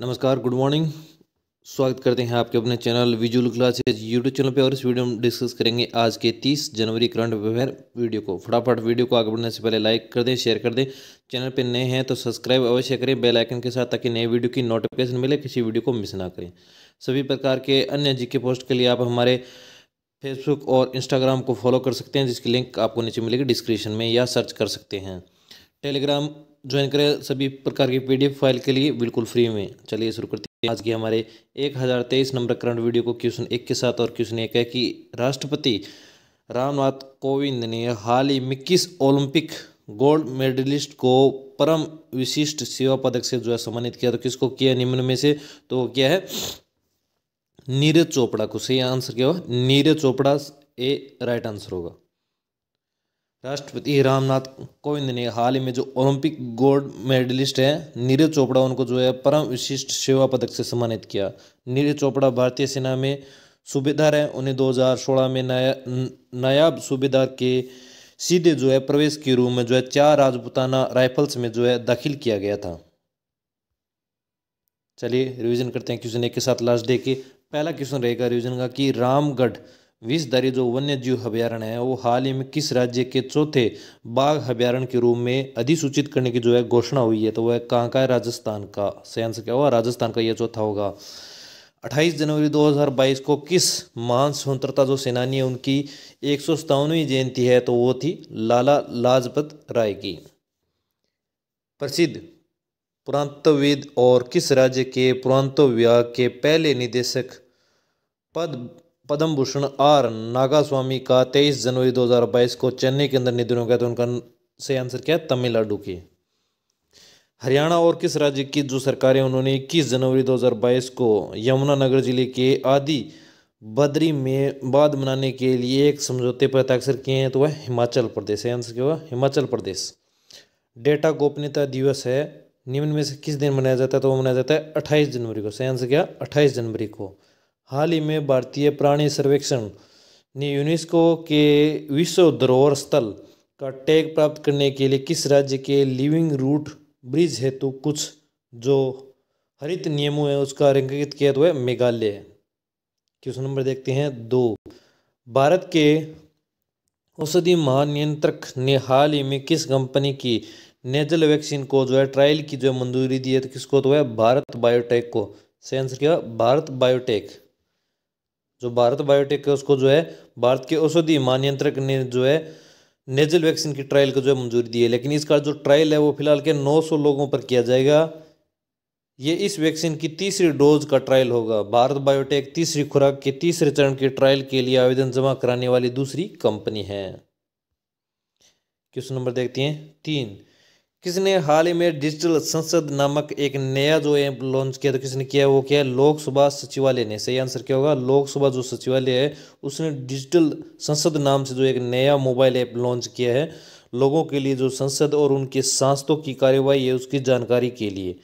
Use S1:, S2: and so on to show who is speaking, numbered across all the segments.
S1: नमस्कार good morning स्वागत करते हैं आपके अपने channel visual classes YouTube channel पे और इस वीडियो में डिस्कस करेंगे आज के 30 जनवरी करंट अफेयर वीडियो को फटाफट वीडियो को आगे बढ़ने से पहले लाइक कर दें शेयर कर दें चैनल पे नए हैं तो सब्सक्राइब अवश्य करें बेल आइकन के साथ ताकि नए वीडियो की नोटिफिकेशन मिले किसी वीडियो को मिस ना करें सभी प्रकार के अन्य जी के पोस्ट के लिए आप हमारे फेसबुक और इंस्टाग्राम को फॉलो कर सकते हैं जिसकी लिंक आपको नीचे मिलेगी डिस्क्रिप्शन में या सर्च कर सकते हैं टेलीग्राम ज्वाइन करें सभी प्रकार की पीडीएफ फाइल के लिए बिल्कुल फ्री में चलिए शुरू करते हैं आज की हमारे एक हज़ार तेईस नंबर करंट वीडियो को क्वेश्चन एक के साथ और क्वेश्चन एक है कि राष्ट्रपति रामनाथ कोविंद ने हाल ही में किस ओलंपिक गोल्ड मेडलिस्ट को परम विशिष्ट सेवा पदक से जो है सम्मानित किया तो किसको किया निम्न में से तो क्या है नीरज चोपड़ा को सही आंसर क्या हुआ Neeraj Chopra A right answer होगा राष्ट्रपति रामनाथ कोविंद ने हाल ही में जो ओलंपिक गोल्ड मेडलिस्ट हैं नीरज चोपड़ा उनको जो है परम विशिष्ट सेवा पदक से सम्मानित किया नीरज चोपड़ा भारतीय सेना में सूबेदार हैं उन्हें 2016 में नया नायाब सूबेदार के सीधे जो है प्रवेश के रूम में जो है चार राजपुताना राइफल्स में जो है दाखिल किया गया था चलिए रिविजन करते हैं क्वेश्चन एक के साथ लास्ट डे के पहला क्वेश्चन रहेगा रिविजन का कि रामगढ़ विषधारी जो वन्य जीव अभ्यारण्य है वो हाल ही में किस राज्य के चौथे बाघ अभ्यारण्य के रूप में अधिसूचित करने की जो है घोषणा हुई है तो वह कहाँ का है राजस्थान का सही क्या होगा राजस्थान का यह चौथा होगा 28 जनवरी 2022 को किस महान स्वतंत्रता जो सेनानी है उनकी एक सौ जयंती है तो वो थी लाला लाजपत राय की प्रसिद्ध पुरातत्वविद और किस राज्य के पुरातत्व विभाग के पहले निदेशक पद पद्म भूषण आर नागास्वामी का 23 जनवरी 2022 को चेन्नई के अंदर निधन हो गया तो उनका सही आंसर क्या है तमिलनाडु की हरियाणा और किस राज्य की जो सरकारें उन्होंने 21 जनवरी 2022 को यमुनानगर जिले के आदि बद्री में बाद मनाने के लिए एक समझौते पर हस्ताक्षर किए हैं तो वह हिमाचल प्रदेश है आंसर क्या हुआ हिमाचल प्रदेश डेटा गोपनीयता दिवस है निम्न में से किस दिन मनाया जाता है तो वह मनाया जाता है अट्ठाईस जनवरी को सही आंसर क्या अट्ठाईस जनवरी को हाल ही में भारतीय प्राणी सर्वेक्षण ने यूनेस्को के विश्व धरोहर स्थल का टैग प्राप्त करने के लिए किस राज्य के लिविंग रूट ब्रिज हेतु कुछ जो हरित नियमों है उसका रंकित किया तो है मेघालय क्वेश्चन नंबर देखते हैं दो भारत के औषधि महानियंत्रक ने हाल ही में किस कंपनी की नेजल वैक्सीन को जो है ट्रायल की जो है मंजूरी दी है तो किसको तो है भारत बायोटेक को सेंसर किया क्या भारत बायोटेक जो भारत बायोटेक है उसको जो है भारत के औषधि महानियंत्रक ने जो है नेजल वैक्सीन की ट्रायल को जो है मंजूरी दी है लेकिन इसका जो ट्रायल है वो फिलहाल के 900 लोगों पर किया जाएगा ये इस वैक्सीन की तीसरी डोज का ट्रायल होगा भारत बायोटेक तीसरी खुराक के तीसरे चरण के ट्रायल के लिए आवेदन जमा कराने वाली दूसरी कंपनी है क्वेश्चन नंबर देखते हैं तीन किसने हाल ही में डिजिटल संसद नामक एक नया जो ऐप लॉन्च किया तो किसने किया वो क्या है लोकसभा सचिवालय ने सही आंसर क्या होगा लोकसभा जो सचिवालय है उसने डिजिटल संसद नाम से जो एक नया मोबाइल ऐप लॉन्च किया है लोगों के लिए जो संसद और उनके सांसदों की कार्यवाही है उसकी जानकारी के लिए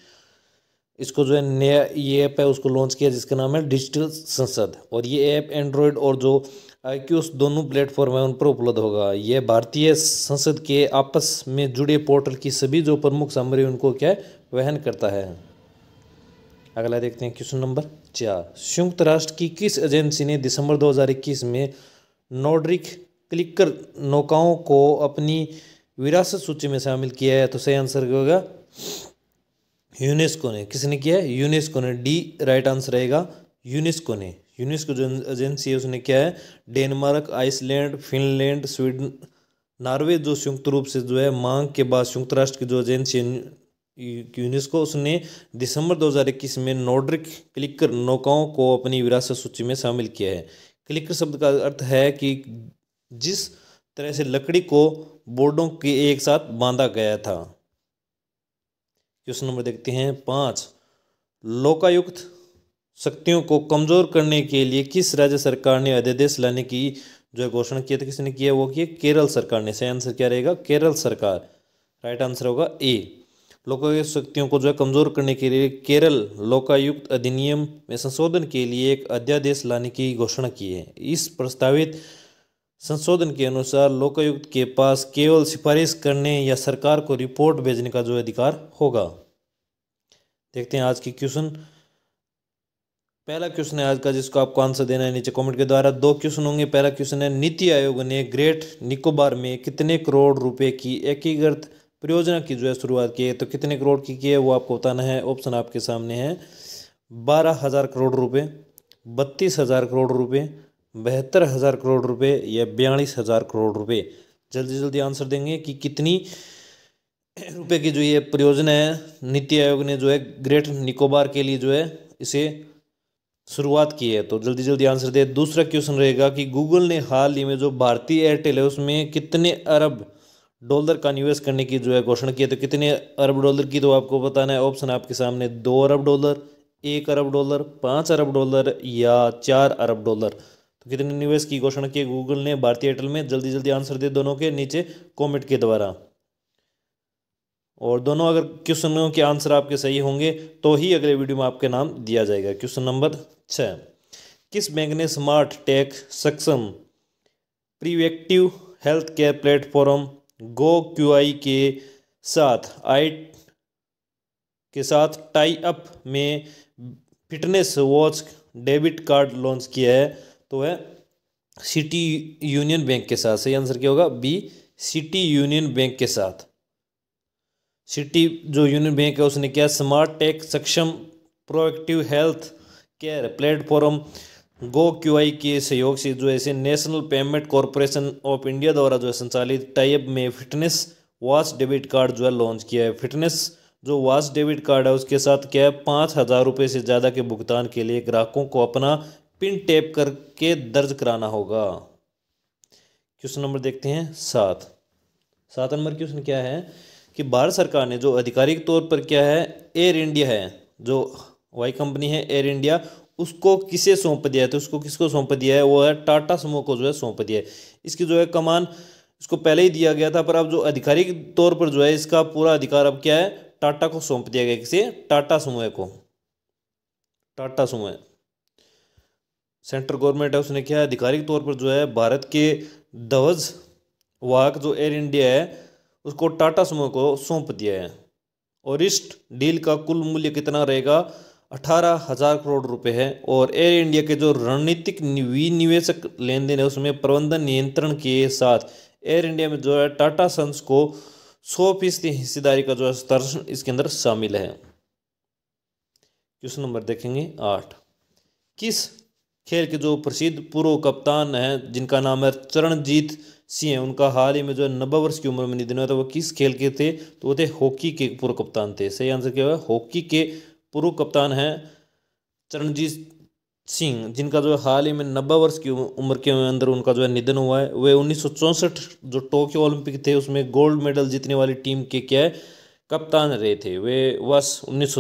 S1: इसको जो है नया ये ऐप है उसको लॉन्च किया जिसका नाम है डिजिटल संसद और ये ऐप एंड्रॉयड और जो आई क्यूस दोनों प्लेटफॉर्म है उन पर उपलब्ध होगा यह भारतीय संसद के आपस में जुड़े पोर्टल की सभी जो प्रमुख सामग्री उनको क्या वहन करता है अगला देखते हैं क्वेश्चन नंबर चार संयुक्त राष्ट्र की किस एजेंसी ने दिसंबर 2021 में नोड्रिक क्लिकर नौकाओं को अपनी विरासत सूची में शामिल किया है तो सही आंसर क्या होगा यूनेस्को ने किसने किया है यूनेस्को ने डी राइट आंसर रहेगा यूनेस्को ने यूनेस्को जो एजेंसी है उसने क्या है Denmark Iceland Finland Sweden Norway जो संयुक्त रूप से जो है मांग के बाद संयुक्त राष्ट्र की जो एजेंसी यूनेस्को उसने दिसंबर 2021 में नोड्रिक क्लिकर नौकाओं को अपनी विरासत सूची में शामिल किया है क्लिकर शब्द का अर्थ है कि जिस तरह से लकड़ी को बोर्डों के एक साथ बांधा गया था क्वेश्चन नंबर देखते हैं पाँच लोकायुक्त शक्तियों को कमज़ोर करने के लिए किस राज्य सरकार ने अध्यादेश लाने की जो है घोषणा किया तो किसने किया वो किया केरल सरकार ने सही आंसर क्या रहेगा केरल सरकार राइट आंसर होगा ए लोकायुक्त शक्तियों को जो है कमज़ोर करने के लिए केरल लोकायुक्त अधिनियम में संशोधन के लिए एक अध्यादेश लाने की घोषणा की है इस प्रस्तावित संशोधन के अनुसार लोकायुक्त के पास केवल सिफारिश करने या सरकार को रिपोर्ट भेजने का जो अधिकार होगा देखते हैं आज की क्वेश्चन पहला क्वेश्चन है आज का जिसको आपको आंसर देना है नीचे कमेंट के द्वारा दो क्वेश्चन होंगे पहला क्वेश्चन है नीति आयोग ने ग्रेट निकोबार में कितने करोड़ रुपए की एकीकृत परियोजना की जो है शुरुआत की है तो कितने करोड़ की की है वो आपको बताना है ऑप्शन आपके सामने है बारह हज़ार करोड़ रुपये बत्तीस हज़ार करोड़ रुपये बहत्तर हज़ार करोड़ रुपये या बयालीस हज़ार करोड़ रुपये जल्दी जल्दी आंसर देंगे कि कितनी रुपए की जो ये परियोजना है नीति आयोग ने जो है ग्रेट निकोबार के लिए जो है इसे शुरुआत की है तो जल्दी जल्दी आंसर दे दूसरा क्वेश्चन रहेगा कि गूगल ने हाल ही में जो भारतीय एयरटेल है उसमें कितने अरब डॉलर का निवेश करने की जो है घोषणा की है तो कितने अरब डॉलर की तो आपको बताना है ऑप्शन आपके सामने दो अरब डॉलर एक अरब डॉलर पाँच अरब डॉलर या चार अरब डॉलर तो कितने निवेश की घोषणा की गूगल ने भारतीय एयरटेल में जल्दी जल्दी आंसर दे दोनों के नीचे कॉमेंट के द्वारा और दोनों अगर क्वेश्चनों के आंसर आपके सही होंगे तो ही अगले वीडियो में आपके नाम दिया जाएगा क्वेश्चन नंबर छः किस बैंक ने स्मार्ट टेक सक्षम preventive health care platform GOQii के साथ आई के साथ टाई अप में fitness watch debit card launch किया है तो है सिटी यूनियन बैंक के साथ सही आंसर क्या होगा बी सिटी यूनियन बैंक के साथ सिटी जो यूनियन बैंक है उसने किया स्मार्ट टेक सक्षम proactive health care platform GOQii के सहयोग से जो है national payment corporation of India द्वारा जो है संचालित टाइप में फिटनेस वॉच डेबिट कार्ड जो है लॉन्च किया है फिटनेस जो वॉच डेबिट कार्ड है उसके साथ क्या है पाँच हज़ार रुपये से ज़्यादा के भुगतान के लिए ग्राहकों को अपना पिन टैप करके दर्ज कराना होगा क्वेश्चन नंबर देखते हैं सात सात नंबर क्वेश्चन क्या है कि भारत सरकार ने जो आधिकारिक तौर पर क्या है एयर इंडिया है जो वाई कंपनी है एयर इंडिया उसको किसे सौंप दिया है उसको किसको सौंप दिया है वो है टाटा समूह को जो है सौंप दिया है इसकी जो है कमान इसको पहले ही दिया गया था पर अब जो आधिकारिक तौर पर जो है इसका पूरा अधिकार अब क्या है टाटा को सौंप दिया गया किसे टाटा समूह को टाटा समूह सेंट्रल गवर्नमेंट है उसने क्या आधिकारिक तौर पर जो है भारत के ध्वज वाहक जो एयर इंडिया है उसको टाटा समूह को सौंप दिया है और इस डील का कुल मूल्य कितना रहेगा अठारह हज़ार करोड़ रुपए है और एयर इंडिया के जो रणनीतिक विनिवेशक लेन देन है उसमें प्रबंधन नियंत्रण के साथ एयर इंडिया में जो है टाटा सन्स को सौ फीसदी हिस्सेदारी का जो है स्तर इसके अंदर शामिल है क्वेश्चन नंबर देखेंगे आठ किस खेल के जो प्रसिद्ध पूर्व कप्तान हैं जिनका नाम है चरणजीत सिंह है उनका हाल ही में जो है नब्बे वर्ष की उम्र में निधन हुआ था वो किस खेल के थे तो वो थे हॉकी के पूर्व कप्तान थे सही आंसर क्या हुआ हॉकी के पूर्व कप्तान हैं चरणजीत सिंह जिनका जो है हाल ही में नब्बे वर्ष की उम्र के अंदर उनका जो है निधन हुआ है वे उन्नीस जो टोक्यो ओलंपिक थे उसमें गोल्ड मेडल जीतने वाली टीम के क्या कप्तान रहे थे वे वर्ष उन्नीस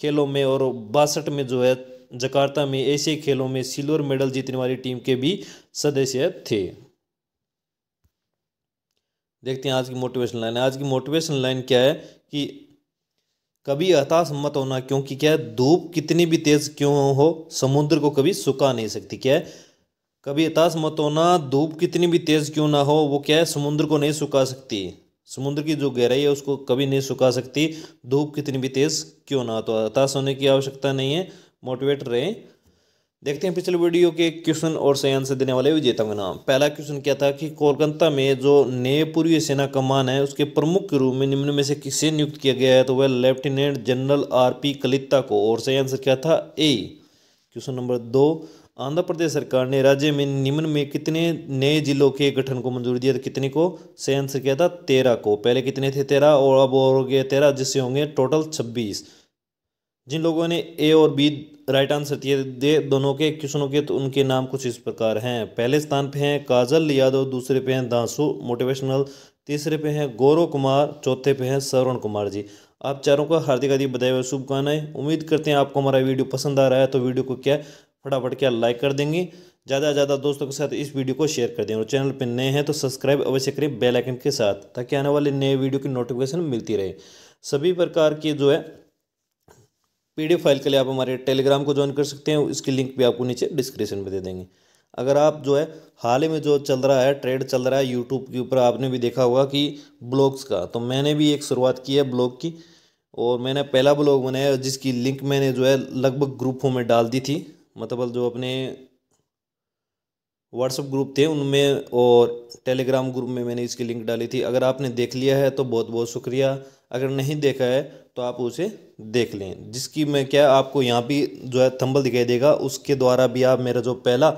S1: खेलों में और बासठ में जो है जकार्ता में ऐसे खेलों में सिल्वर मेडल जीतने वाली टीम के भी सदस्य थे देखते हैं आज की मोटिवेशन लाइन आज की मोटिवेशन लाइन क्या है कि कभी हताश मत होना क्योंकि क्या है धूप कितनी भी तेज क्यों हो समुद्र को कभी सुखा नहीं सकती क्या है कभी हताश मत होना धूप कितनी भी तेज क्यों ना हो वो क्या है समुद्र को नहीं सुखा सकती समुद्र की जो गहराई है उसको कभी नहीं सुखा सकती धूप कितनी भी तेज क्यों ना तो हताश होने की आवश्यकता नहीं है मोटिवेट रहे देखते हैं पिछले वीडियो के क्वेश्चन और सही आंसर देने वाले विजेता का नाम पहला क्वेश्चन क्या था कि कोलकाता में जो नए पूर्वी सेना कमान है उसके प्रमुख के रूप में निम्न में से किसे नियुक्त किया गया है तो वह lieutenant general R P Kalita को और सही आंसर क्या था ए क्वेश्चन नंबर दो आंध्र प्रदेश सरकार ने राज्य में निम्न में कितने नए जिलों के गठन को मंजूरी दिया था कितने को सही आंसर क्या था तेरह को पहले कितने थे तेरह और अब और हो गए तेरह जिससे होंगे टोटल छब्बीस जिन लोगों ने ए और बी राइट आंसर दिए दे दोनों के क्वेश्चनों के तो उनके नाम कुछ इस प्रकार हैं पहले स्थान पे हैं काजल यादव दूसरे पे हैं दासू मोटिवेशनल तीसरे पे हैं गौरव कुमार चौथे पे हैं सरवण कुमार जी आप चारों का हार्दिक हार्दिक बधाई और शुभकामनाएं उम्मीद करते हैं आपको हमारा वीडियो पसंद आ रहा है तो वीडियो को क्या फटाफट क्या लाइक कर देंगे ज़्यादा से ज़्यादा दोस्तों के साथ इस वीडियो को शेयर कर दें और चैनल पर नए हैं तो सब्सक्राइब अवश्य करें बेल आइकन के साथ ताकि आने वाले नए वीडियो की नोटिफिकेशन मिलती रहे सभी प्रकार की जो है पीडीएफ फाइल के लिए आप हमारे टेलीग्राम को ज्वाइन कर सकते हैं इसकी लिंक भी आपको नीचे डिस्क्रिप्शन में दे देंगे अगर आप जो है हाल ही में जो चल रहा है ट्रेड चल रहा है यूट्यूब के ऊपर आपने भी देखा होगा कि ब्लॉग्स का तो मैंने भी एक शुरुआत की है ब्लॉग की और मैंने पहला ब्लॉग बनाया जिसकी लिंक मैंने जो है लगभग ग्रुपों में डाल दी थी मतलब जो अपने व्हाट्सअप ग्रुप थे उनमें और टेलीग्राम ग्रुप में मैंने इसकी लिंक डाली थी अगर आपने देख लिया है तो बहुत बहुत शुक्रिया अगर नहीं देखा है तो आप उसे देख लें जिसकी मैं क्या आपको यहाँ भी जो है थंबल दिखाई देगा उसके द्वारा भी आप मेरा जो पहला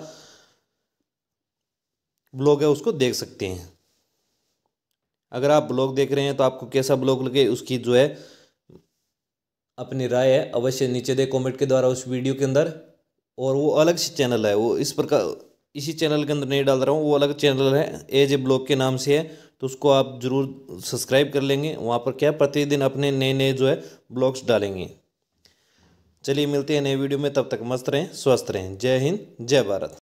S1: ब्लॉग है उसको देख सकते हैं अगर आप ब्लॉग देख रहे हैं तो आपको कैसा ब्लॉग लगे उसकी जो है अपनी राय है अवश्य नीचे दे कमेंट के द्वारा उस वीडियो के अंदर और वो अलग से चैनल है वो इस प्रकार इसी चैनल के अंदर नहीं डाल रहा हूँ वो अलग चैनल है एज ए ब्लॉग के नाम से है तो उसको आप ज़रूर सब्सक्राइब कर लेंगे वहाँ पर क्या प्रतिदिन अपने नए नए जो है ब्लॉग्स डालेंगे चलिए मिलते हैं नए वीडियो में तब तक मस्त रहें स्वस्थ रहें जय हिंद जय भारत